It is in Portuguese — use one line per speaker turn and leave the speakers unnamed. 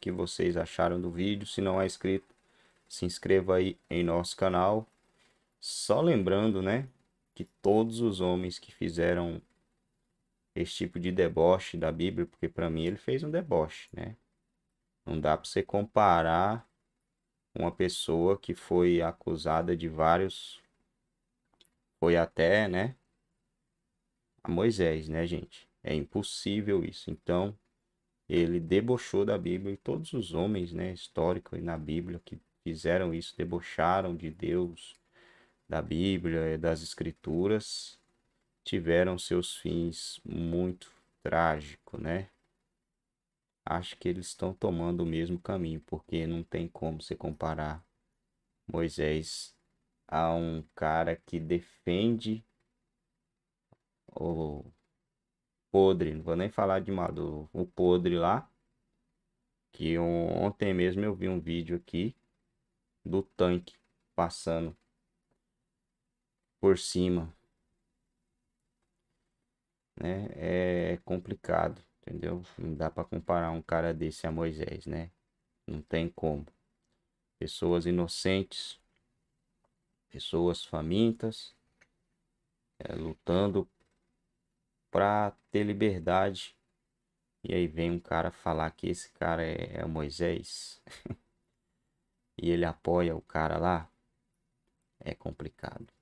que vocês acharam do vídeo. Se não é inscrito, se inscreva aí em nosso canal. Só lembrando, né, que todos os homens que fizeram esse tipo de deboche da Bíblia, porque para mim ele fez um deboche, né? Não dá para você comparar uma pessoa que foi acusada de vários foi até, né, a Moisés, né, gente? É impossível isso. Então, ele debochou da Bíblia e todos os homens, né, histórico e na Bíblia que fizeram isso, debocharam de Deus, da Bíblia e das Escrituras, tiveram seus fins muito trágicos, né? Acho que eles estão tomando o mesmo caminho, porque não tem como se comparar Moisés a um cara que defende o podre, não vou nem falar de mal o podre lá. Que ontem mesmo eu vi um vídeo aqui do tanque passando por cima. Né? É complicado, entendeu? Não dá para comparar um cara desse a Moisés, né? Não tem como. Pessoas inocentes, pessoas famintas, é, lutando para ter liberdade. E aí vem um cara falar que esse cara é, é Moisés e ele apoia o cara lá. É complicado.